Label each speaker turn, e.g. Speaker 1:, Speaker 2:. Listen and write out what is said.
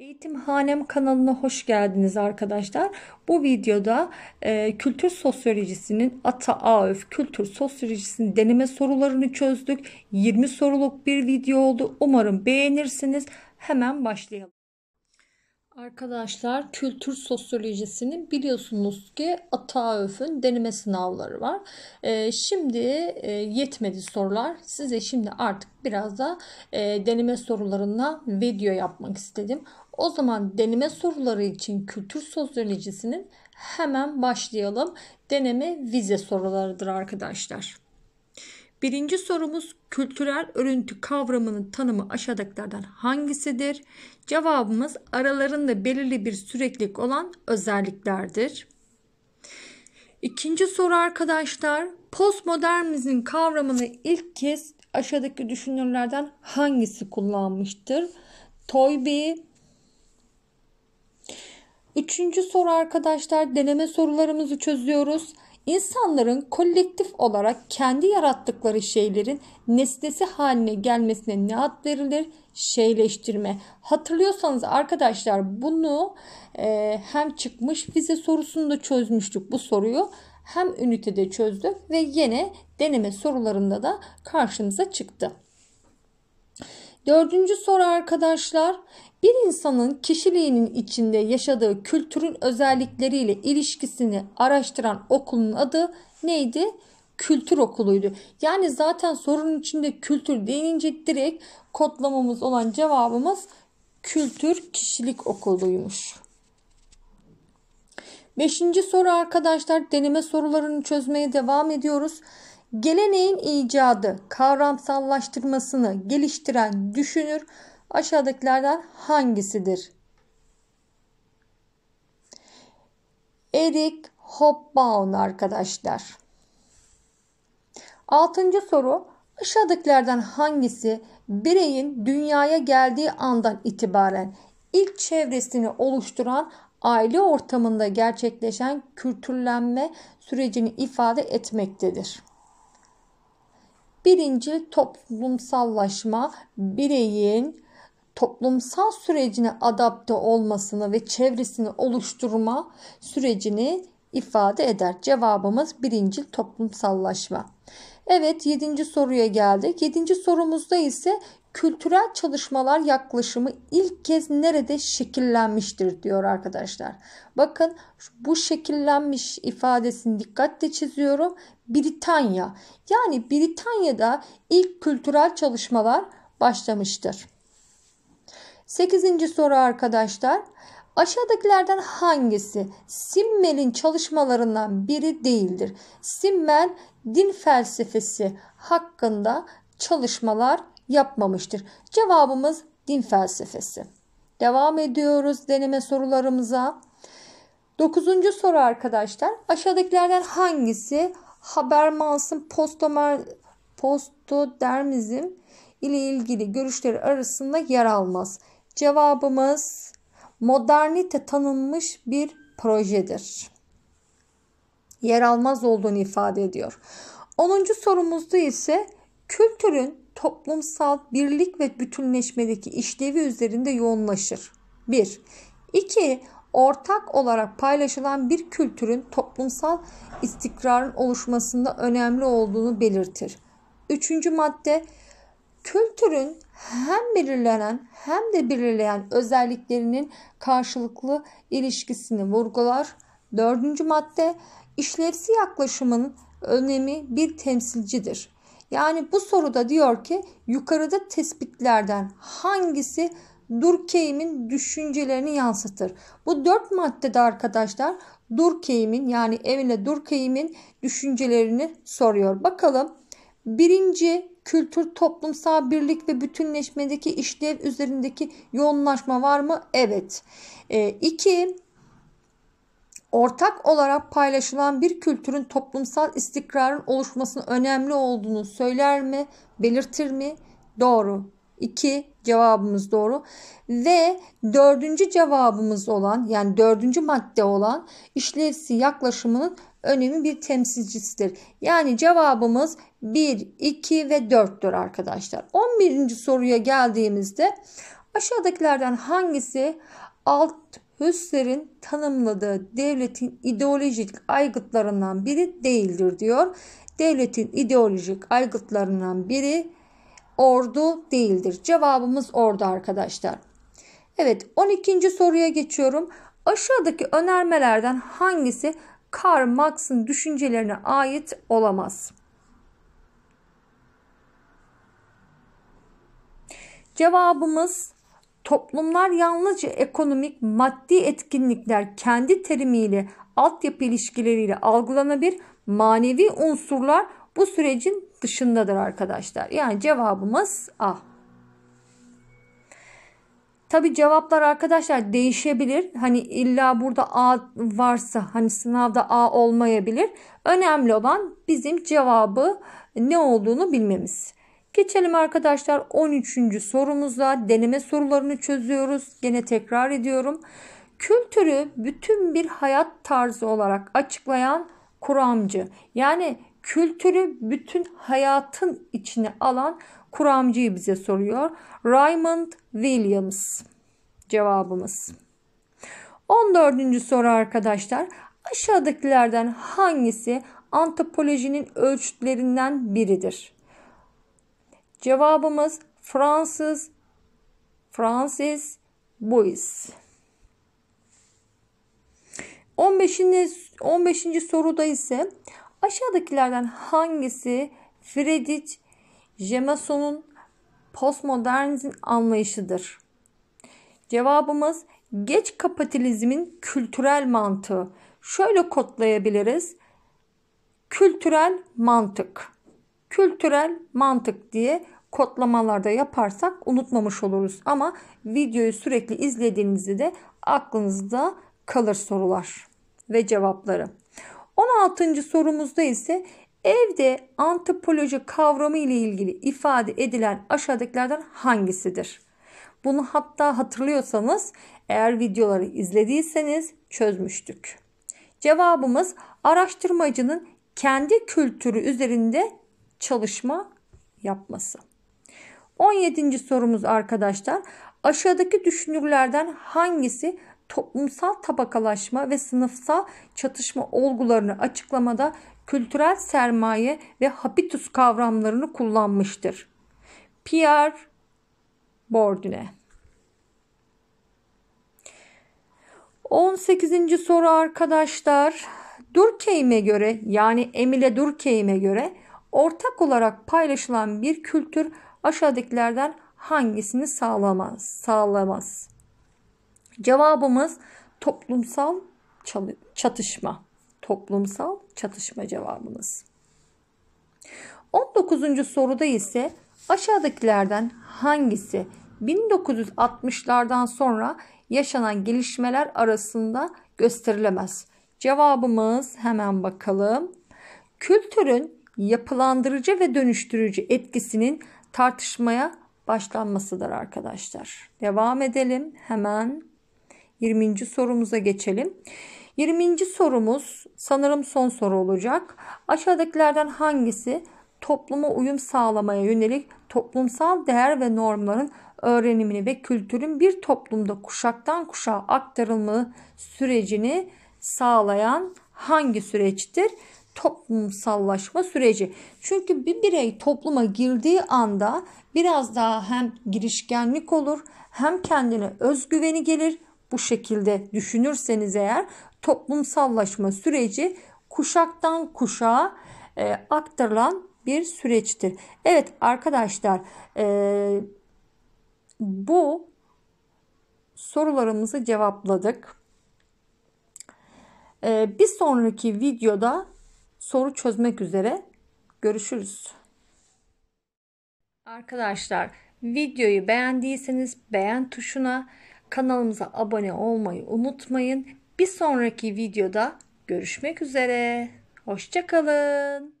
Speaker 1: Eğitimhanem kanalına hoş geldiniz arkadaşlar. Bu videoda e, kültür sosyolojisinin Ata Aöf kültür sosyolojisinin deneme sorularını çözdük. 20 soruluk bir video oldu. Umarım beğenirsiniz. Hemen başlayalım. Arkadaşlar kültür sosyolojisinin biliyorsunuz ki Ataöf'ün deneme sınavları var. E, şimdi e, yetmedi sorular. Size şimdi artık biraz da e, deneme sorularına video yapmak istedim. O zaman deneme soruları için kültür sosyolojisinin hemen başlayalım. Deneme vize sorularıdır arkadaşlar. Birinci sorumuz kültürel örüntü kavramının tanımı aşağıdakilerden hangisidir? Cevabımız aralarında belirli bir süreklilik olan özelliklerdir. İkinci soru arkadaşlar postmodernizmin kavramını ilk kez aşağıdaki düşünürlerden hangisi kullanmıştır? Toynbee, Üçüncü soru arkadaşlar deneme sorularımızı çözüyoruz. İnsanların kolektif olarak kendi yarattıkları şeylerin nesnesi haline gelmesine ne ad verilir? Şeyleştirme. Hatırlıyorsanız arkadaşlar bunu e, hem çıkmış vize sorusunda çözmüştük bu soruyu hem ünitede çözdük ve yine deneme sorularında da karşımıza çıktı. Dördüncü soru arkadaşlar. Bir insanın kişiliğinin içinde yaşadığı kültürün özellikleriyle ilişkisini araştıran okulun adı neydi? Kültür okuluydu. Yani zaten sorunun içinde kültür deyince direkt kodlamamız olan cevabımız kültür kişilik okuluymuş. Beşinci soru arkadaşlar deneme sorularını çözmeye devam ediyoruz. Geleneğin icadı, kavramsallaştırmasını geliştiren düşünür aşağıdakilerden hangisidir? Erik Hobbaum arkadaşlar. Altıncı soru aşağıdakilerden hangisi bireyin dünyaya geldiği andan itibaren ilk çevresini oluşturan aile ortamında gerçekleşen kültürlenme sürecini ifade etmektedir? Birinci toplumsallaşma bireyin toplumsal sürecine adapte olmasını ve çevresini oluşturma sürecini ifade eder. Cevabımız birinci toplumsallaşma. Evet 7. soruya geldik. 7. sorumuzda ise kültürel çalışmalar yaklaşımı ilk kez nerede şekillenmiştir diyor arkadaşlar. Bakın bu şekillenmiş ifadesini dikkatle çiziyorum. Britanya yani Britanya'da ilk kültürel çalışmalar başlamıştır. Sekizinci soru arkadaşlar. Aşağıdakilerden hangisi Simmel'in çalışmalarından biri değildir? Simmel din felsefesi hakkında çalışmalar yapmamıştır. Cevabımız din felsefesi. Devam ediyoruz deneme sorularımıza. Dokuzuncu soru arkadaşlar. Aşağıdakilerden hangisi Habermas'ın postomer, postodermizm ile ilgili görüşleri arasında yer almaz? Cevabımız modernite tanınmış bir projedir. Yer almaz olduğunu ifade ediyor. 10. sorumuzda ise kültürün toplumsal birlik ve bütünleşmedeki işlevi üzerinde yoğunlaşır. 1. 2. Ortak olarak paylaşılan bir kültürün toplumsal istikrarın oluşmasında önemli olduğunu belirtir. Üçüncü madde kültürün hem belirlenen hem de belirleyen özelliklerinin karşılıklı ilişkisini vurgular. Dördüncü madde işlevsi yaklaşımın önemi bir temsilcidir. Yani bu soruda diyor ki yukarıda tespitlerden hangisi Durkheim'in düşüncelerini yansıtır? Bu dört maddede arkadaşlar Durkheim'in yani Emile Durkheim'in düşüncelerini soruyor. Bakalım birinci kültür toplumsal birlik ve bütünleşmedeki işlev üzerindeki yoğunlaşma var mı? Evet. E, iki ortak olarak paylaşılan bir kültürün toplumsal istikrarın oluşmasının önemli olduğunu söyler mi, belirtir mi? Doğru. 2 cevabımız doğru. Ve dördüncü cevabımız olan yani dördüncü madde olan işlevsi yaklaşımının önemli bir temsilcisidir. Yani cevabımız 1, 2 ve 4'tür arkadaşlar. 11. soruya geldiğimizde aşağıdakilerden hangisi alt Hüsser'in tanımladığı devletin ideolojik aygıtlarından biri değildir diyor. Devletin ideolojik aygıtlarından biri ordu değildir. Cevabımız ordu arkadaşlar. Evet 12. soruya geçiyorum. Aşağıdaki önermelerden hangisi Karl Marx'ın düşüncelerine ait olamaz? Cevabımız toplumlar yalnızca ekonomik, maddi etkinlikler kendi terimiyle, altyapı ilişkileriyle algılanabilir. Manevi unsurlar bu sürecin dışındadır arkadaşlar. Yani cevabımız A. Tabi cevaplar arkadaşlar değişebilir. Hani illa burada A varsa hani sınavda A olmayabilir. Önemli olan bizim cevabı ne olduğunu bilmemiz. Geçelim arkadaşlar 13. sorumuza deneme sorularını çözüyoruz. Gene tekrar ediyorum. Kültürü bütün bir hayat tarzı olarak açıklayan kuramcı. Yani kültürü bütün hayatın içine alan kuramcıyı bize soruyor. Raymond Williams cevabımız. 14. soru arkadaşlar. Aşağıdakilerden hangisi antropolojinin ölçütlerinden biridir? Cevabımız Fransız Francis Buis. 15. 15. soruda ise aşağıdakilerden hangisi Friedrich Jemason'un postmodernizm anlayışıdır? Cevabımız geç kapitalizmin kültürel mantığı. Şöyle kodlayabiliriz. Kültürel mantık kültürel mantık diye kodlamalarda yaparsak unutmamış oluruz. Ama videoyu sürekli izlediğinizde de aklınızda kalır sorular ve cevapları. 16. sorumuzda ise evde antropoloji kavramı ile ilgili ifade edilen aşağıdakilerden hangisidir? Bunu hatta hatırlıyorsanız eğer videoları izlediyseniz çözmüştük. Cevabımız araştırmacının kendi kültürü üzerinde çalışma yapması. 17. sorumuz arkadaşlar. Aşağıdaki düşünürlerden hangisi toplumsal tabakalaşma ve sınıfsal çatışma olgularını açıklamada kültürel sermaye ve habitus kavramlarını kullanmıştır? Pierre Bourdieu. 18. soru arkadaşlar. Durkheim'e göre yani Emile Durkheim'e göre Ortak olarak paylaşılan bir kültür aşağıdakilerden hangisini sağlamaz? Sağlamaz. Cevabımız toplumsal çatışma. Toplumsal çatışma cevabımız. 19. soruda ise aşağıdakilerden hangisi 1960'lardan sonra yaşanan gelişmeler arasında gösterilemez? Cevabımız hemen bakalım. Kültürün yapılandırıcı ve dönüştürücü etkisinin tartışmaya başlanmasıdır arkadaşlar. Devam edelim hemen 20. sorumuza geçelim. 20. sorumuz sanırım son soru olacak. Aşağıdakilerden hangisi topluma uyum sağlamaya yönelik toplumsal değer ve normların öğrenimini ve kültürün bir toplumda kuşaktan kuşağa aktarılma sürecini sağlayan hangi süreçtir? toplumsallaşma süreci. Çünkü bir birey topluma girdiği anda biraz daha hem girişkenlik olur hem kendine özgüveni gelir. Bu şekilde düşünürseniz eğer toplumsallaşma süreci kuşaktan kuşağa e, aktarılan bir süreçtir. Evet arkadaşlar e, bu sorularımızı cevapladık. E, bir sonraki videoda soru çözmek üzere görüşürüz. Arkadaşlar videoyu beğendiyseniz beğen tuşuna kanalımıza abone olmayı unutmayın. Bir sonraki videoda görüşmek üzere. Hoşçakalın.